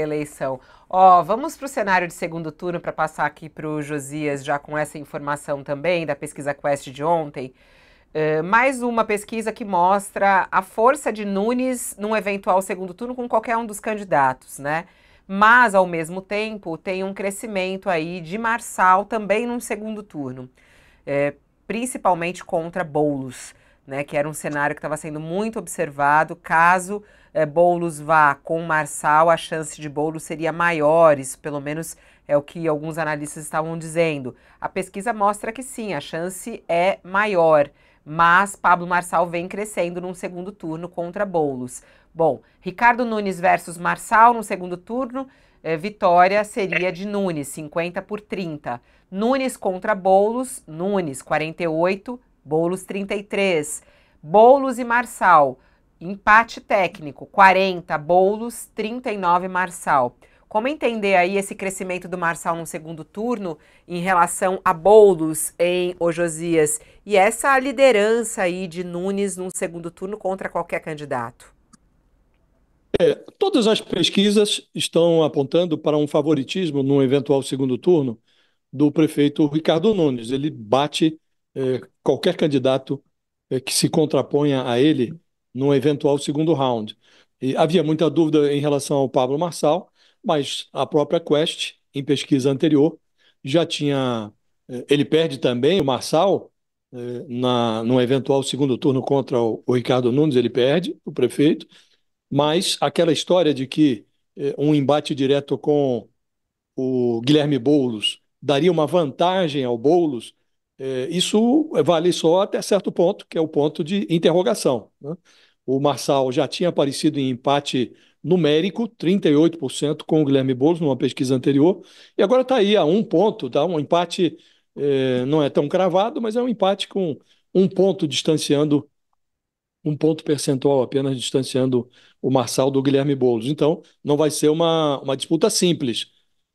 eleição. Ó, oh, vamos para o cenário de segundo turno para passar aqui para o Josias, já com essa informação também da pesquisa Quest de ontem. Uh, mais uma pesquisa que mostra a força de Nunes num eventual segundo turno com qualquer um dos candidatos, né? Mas, ao mesmo tempo, tem um crescimento aí de Marçal também num segundo turno, é, principalmente contra Boulos né, que era um cenário que estava sendo muito observado. Caso é, eh, Boulos vá com Marçal, a chance de Boulos seria maior, isso pelo menos é o que alguns analistas estavam dizendo. A pesquisa mostra que sim, a chance é maior, mas Pablo Marçal vem crescendo num segundo turno contra Boulos. Bom, Ricardo Nunes versus Marçal no segundo turno, é, vitória seria de Nunes, 50 por 30. Nunes contra Boulos, Nunes 48, Boulos 33. Boulos e Marçal, empate técnico, 40 Boulos, 39 Marçal. Como entender aí esse crescimento do Marçal no segundo turno em relação a Boulos em Ojosias e essa liderança aí de Nunes no segundo turno contra qualquer candidato? É, todas as pesquisas estão apontando para um favoritismo num eventual segundo turno do prefeito Ricardo Nunes. Ele bate é, qualquer candidato é, que se contraponha a ele num eventual segundo round. E havia muita dúvida em relação ao Pablo Marçal, mas a própria Quest, em pesquisa anterior, já tinha. É, ele perde também o Marçal na, no eventual segundo turno contra o, o, Ricardo Nunes, ele perde, o prefeito, mas aquela história de que um embate direto com o Guilherme Boulos daria uma vantagem ao Boulos é, isso vale só até certo ponto, que é o ponto de interrogação. Né? O Marçal já tinha aparecido em empate numérico, 38% com o Guilherme Boulos, numa pesquisa anterior, e agora está aí a um ponto, tá? um empate é, não é tão cravado, mas é um empate com um ponto distanciando, um ponto percentual apenas distanciando o Marçal do Guilherme Boulos. Então, não vai ser uma, uma disputa simples.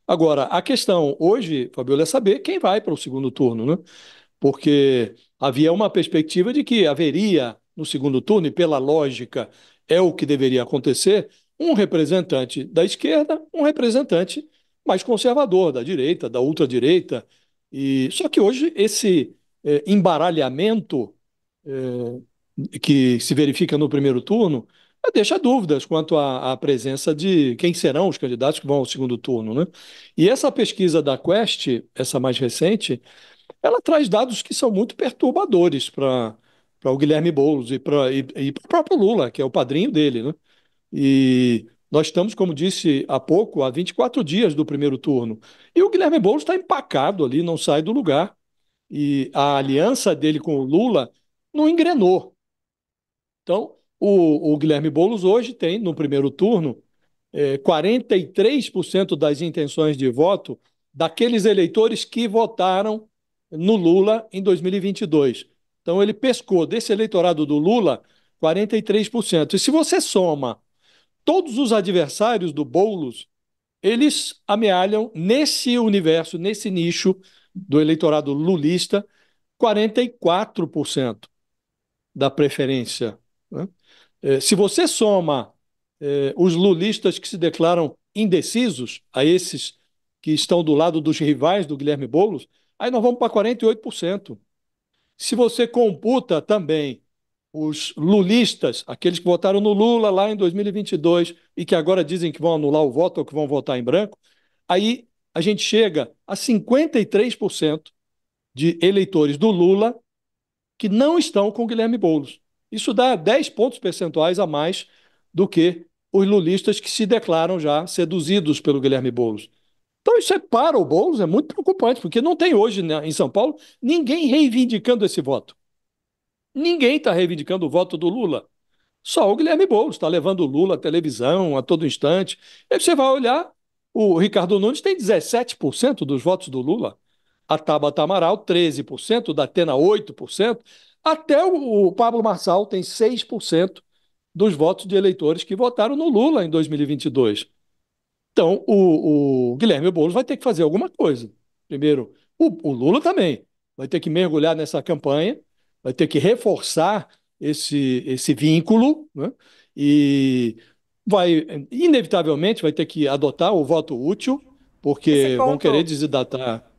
Agora, a questão hoje, Fabiola, é saber quem vai para o segundo turno, né? Porque havia uma perspectiva de que haveria no segundo turno, e pela lógica é o que deveria acontecer, um representante da esquerda, um representante mais conservador, da direita, da ultradireita. E, só que hoje esse é, embaralhamento é, que se verifica no primeiro turno deixa dúvidas quanto à, à, presença de quem serão os candidatos que vão ao segundo turno. Né? E essa pesquisa da Quest, essa mais recente, ela traz dados que são muito perturbadores para o Guilherme Boulos e para e, e o próprio Lula, que é o padrinho dele. Né? E nós estamos, como disse há pouco, há 24 dias do primeiro turno. E o Guilherme Boulos está empacado ali, não sai do lugar. E a aliança dele com o Lula não engrenou. Então, o, o Guilherme Boulos hoje tem, no primeiro turno, é, 43% das intenções de voto daqueles eleitores que votaram no Lula em 2022. Então, ele pescou desse eleitorado do Lula 43%. E se você soma todos os adversários do Boulos, eles amealham nesse universo, nesse nicho do eleitorado lulista, 44% da preferência. Né? É, se você soma é, os lulistas que se declaram indecisos a esses que estão do lado dos rivais do Guilherme Boulos, aí nós vamos para 48%. Se você computa também os lulistas, aqueles que votaram no Lula lá em 2022 e que agora dizem que vão anular o voto ou que vão votar em branco, aí a gente chega a 53% de eleitores do Lula que não estão com Guilherme Boulos. Isso dá 10 pontos percentuais a mais do que os lulistas que se declaram já seduzidos pelo Guilherme Boulos. Então isso é para o Boulos, é muito preocupante, porque não tem hoje né, em São Paulo ninguém reivindicando esse voto. Ninguém está reivindicando o voto do Lula. Só o Guilherme Boulos está levando o Lula à televisão a todo instante. E você vai olhar, o Ricardo Nunes tem 17% dos votos do Lula, a Tabata Amaral 13%, da Atena 8%, até o, Pablo Marçal tem 6% dos votos de eleitores que votaram no Lula em 2022. Então, o, o Guilherme Boulos vai ter que fazer alguma coisa. Primeiro, o, o Lula também vai ter que mergulhar nessa campanha, vai ter que reforçar esse, esse vínculo, né? e vai, inevitavelmente, vai ter que adotar o voto útil, porque vão querer desidatar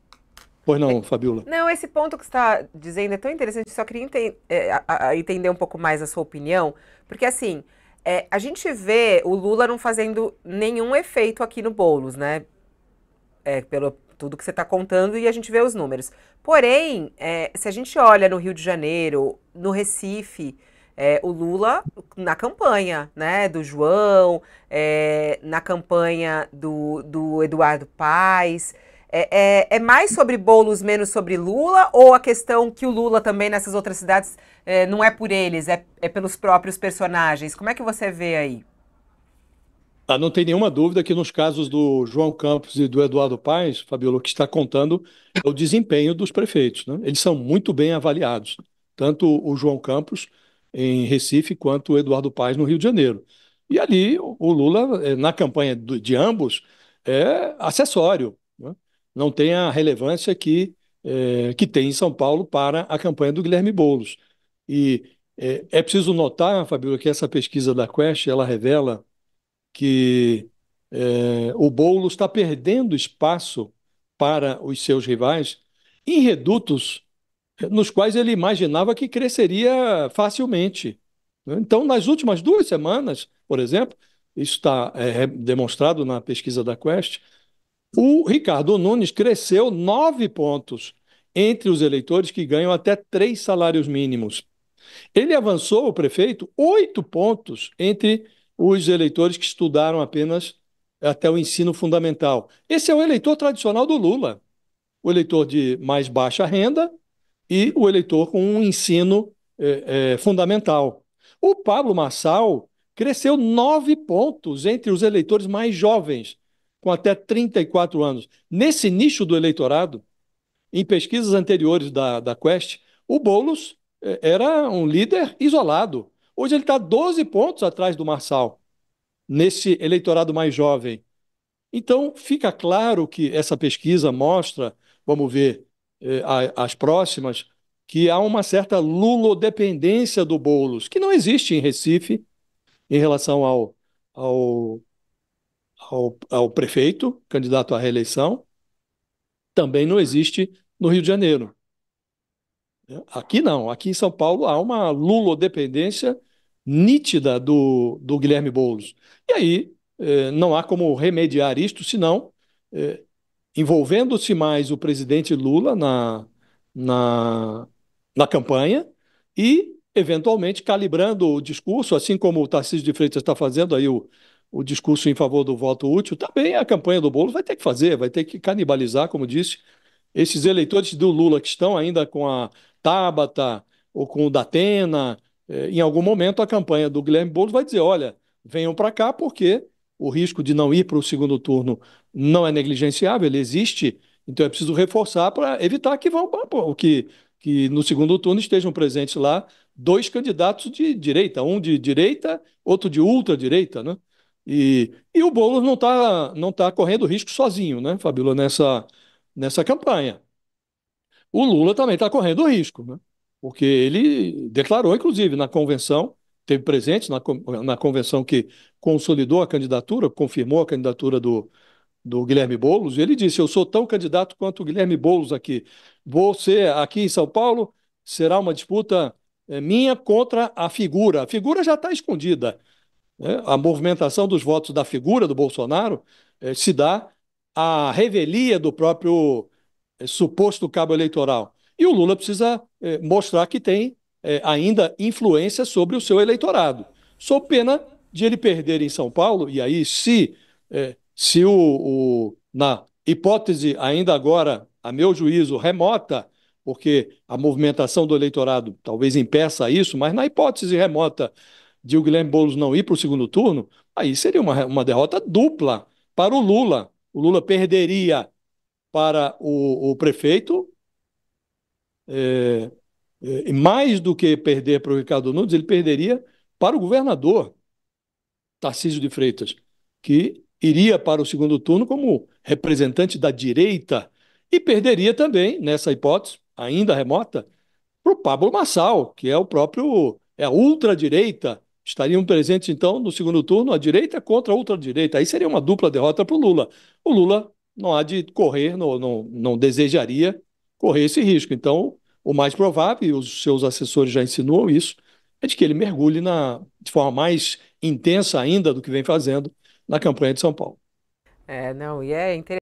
Pois não, é, Fabiola. Não, esse ponto que você está dizendo é tão interessante, só queria ente é, a, a entender um pouco mais a sua opinião, porque assim, é, a gente vê o Lula não fazendo nenhum efeito aqui no Boulos, né? É, pelo tudo que você está contando e a gente vê os números. Porém, é, se a gente olha no Rio de Janeiro, no Recife, é, o Lula na campanha, né, do João, é, na campanha do, do Eduardo Paes, é, é, é, mais sobre bolos, menos sobre Lula? Ou a questão que o Lula também nessas outras cidades é, não é por eles, é, é pelos próprios personagens? Como é que você vê aí? Ah, não tem nenhuma dúvida que nos casos do João Campos e do Eduardo Paes, Fabiola, o que está contando é o desempenho dos prefeitos. Né? Eles são muito bem avaliados, tanto o João Campos em Recife quanto o Eduardo Paes no Rio de Janeiro. E ali o Lula, eh, na campanha de ambos, é acessório. Né? não tem a relevância que, é, que tem em São Paulo para a campanha do Guilherme Boulos. E é, é preciso notar, Fabíola, que essa pesquisa da Quest ela revela que é, o Boulos está perdendo espaço para os seus rivais em redutos é, nos quais ele imaginava que cresceria facilmente. Né? Então, nas últimas duas semanas, por exemplo, isso está é, demonstrado na pesquisa da Quest, o Ricardo Nunes cresceu nove pontos entre os eleitores que ganham até três salários mínimos. Ele avançou, o prefeito, oito pontos entre os eleitores que estudaram apenas até o ensino fundamental. Esse é o eleitor tradicional do Lula, o eleitor de mais baixa renda e o eleitor com um ensino é, é, fundamental. O Pablo Massal cresceu nove pontos entre os eleitores mais jovens com até 34 anos. Nesse nicho do eleitorado, em pesquisas anteriores da, da Quest, o Boulos eh, era um líder isolado. Hoje ele está 12 pontos atrás do Marçal, nesse eleitorado mais jovem. Então, fica claro que essa pesquisa mostra, vamos ver eh, as próximas, que há uma certa lulodependência do Boulos, que não existe em Recife, em relação ao, ao ao, ao prefeito, candidato à reeleição, também não existe no Rio de Janeiro. É, aqui não, aqui em São Paulo há uma lulodependência nítida do, do Guilherme Boulos. E aí eh, não há como remediar isto, senão eh, envolvendo-se mais o presidente Lula na, na, na campanha e, eventualmente, calibrando o discurso, assim como o Tarcísio de Freitas está fazendo aí o, o discurso em favor do voto útil, também a campanha do bolo vai ter que fazer, vai ter que canibalizar, como disse, esses eleitores do Lula que estão ainda com a Tabata ou com o Datena, eh, em algum momento a campanha do Guilherme Boulos vai dizer, olha, venham para cá porque o risco de não ir para o segundo turno não é negligenciável, ele existe, então é preciso reforçar para evitar que vão que que no segundo turno estejam presentes lá dois candidatos de direita, um de direita, outro de ultradireita, né? E, e o Boulos não está não tá correndo risco sozinho, né, Fabíola, nessa, nessa campanha. O Lula também está correndo risco, né? porque ele declarou, inclusive, na convenção, teve presente na, na convenção que consolidou a candidatura, confirmou a candidatura do, do Guilherme Boulos, e ele disse: Eu sou tão candidato quanto o Guilherme Boulos aqui. Você, aqui em São Paulo, será uma disputa eh, minha contra a figura. A figura já está escondida. Né? A movimentação dos votos da figura do Bolsonaro eh, se dá à revelia do próprio eh, suposto cabo eleitoral. E o Lula precisa eh, mostrar que tem ainda influência sobre o seu eleitorado, Sou pena de ele perder em São Paulo. E aí, se, se o, o, na hipótese ainda agora, a meu juízo, remota, porque a movimentação do eleitorado talvez impeça isso, mas na hipótese remota de o Guilherme Boulos não ir para o segundo turno, aí seria uma, uma derrota dupla para o Lula. O Lula perderia para o, o prefeito, é, é, mais do que perder para o Ricardo Nunes, ele perderia para o governador Tarcísio de Freitas, que iria para o segundo turno como representante da direita e perderia também, nessa hipótese, ainda remota, para o Pablo Massal, que é o próprio, é a ultradireita Estariam presentes, então, no segundo turno, a direita contra a ultradireita. Aí seria uma dupla derrota para o Lula. O Lula não há de correr, não, não, não desejaria correr esse risco. Então, o mais provável, e os seus assessores já insinuam isso, é de que ele mergulhe na, de forma mais intensa ainda do que vem fazendo na campanha de São Paulo. É, não, e é interessante.